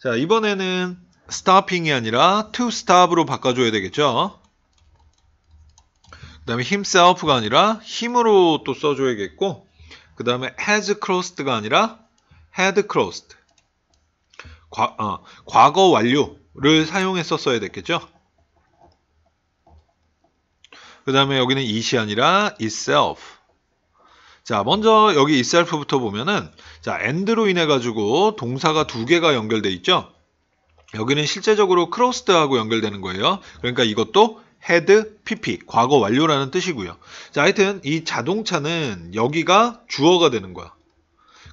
자, 이번에는 stopping이 아니라 to stop으로 바꿔줘야 되겠죠. 그 다음에 himself가 아니라 힘으로 또 써줘야겠고 그 다음에 has crossed가 아니라 had crossed 과, 어, 과거 완료를 사용했었어야 되겠죠그 다음에 여기는 it이 아니라 itself 자, 먼저 여기 이셀프부터 보면은 자, and로 인해 가지고 동사가 두 개가 연결돼 있죠. 여기는 실제적으로 크로스드하고 연결되는 거예요. 그러니까 이것도 헤드 PP 과거 완료라는 뜻이고요. 자, 하여튼 이 자동차는 여기가 주어가 되는 거야.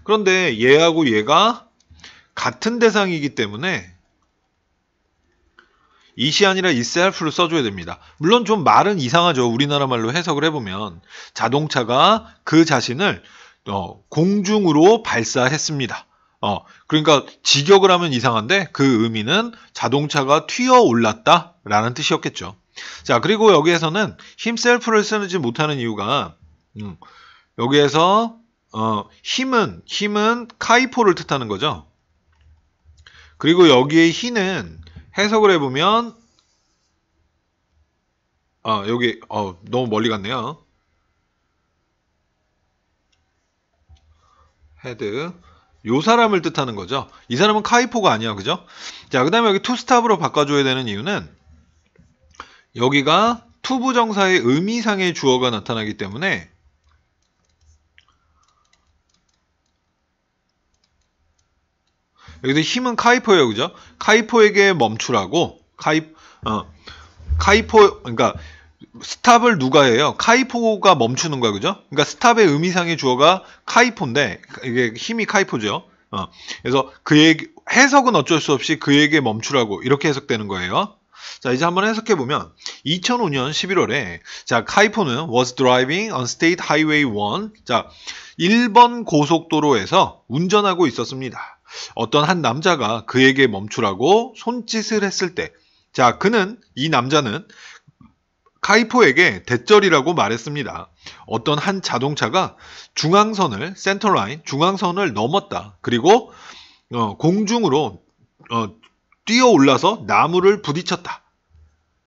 그런데 얘하고 얘가 같은 대상이기 때문에 이시 아니라 이셀프를 써줘야 됩니다. 물론 좀 말은 이상하죠. 우리나라 말로 해석을 해보면 자동차가 그 자신을 어, 공중으로 발사했습니다. 어, 그러니까 직역을 하면 이상한데 그 의미는 자동차가 튀어 올랐다라는 뜻이었겠죠. 자, 그리고 여기에서는 힘셀프를 쓰지 는 못하는 이유가 음, 여기에서 어, 힘은 힘은 카이포를 뜻하는 거죠. 그리고 여기에 히는 해석을 해보면 아 여기 어, 너무 멀리 갔네요. 헤드 요 사람을 뜻하는 거죠. 이 사람은 카이포가 아니야, 그죠? 자, 그 다음에 여기 투스탑으로 바꿔줘야 되는 이유는 여기가 투부정사의 의미상의 주어가 나타나기 때문에 여기서 힘은 카이포예요, 그죠? 카이포에게 멈추라고 카이 어 카이포 그러니까 스탑을 누가 해요? 카이포가 멈추는 거야, 그죠? 그러니까 스탑의 의미상의 주어가 카이포인데 이게 힘이 카이포죠. 어, 그래서 그에 해석은 어쩔 수 없이 그에게 멈추라고 이렇게 해석되는 거예요. 자 이제 한번 해석해 보면 2005년 11월에 자 카이포는 was driving on State Highway 1. 자 1번 고속도로에서 운전하고 있었습니다. 어떤 한 남자가 그에게 멈추라고 손짓을 했을 때, 자, 그는, 이 남자는 카이포에게 대절이라고 말했습니다. 어떤 한 자동차가 중앙선을, 센터라인, 중앙선을 넘었다. 그리고 어, 공중으로 어, 뛰어 올라서 나무를 부딪혔다.